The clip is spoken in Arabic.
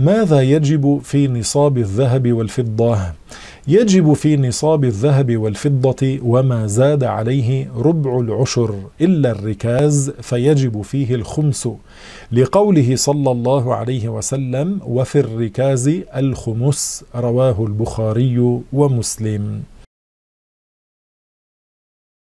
ماذا يجب في نصاب الذهب والفضة؟ يجب في نصاب الذهب والفضة وما زاد عليه ربع العشر إلا الركاز فيجب فيه الخمس لقوله صلى الله عليه وسلم وفي الركاز الخمس رواه البخاري ومسلم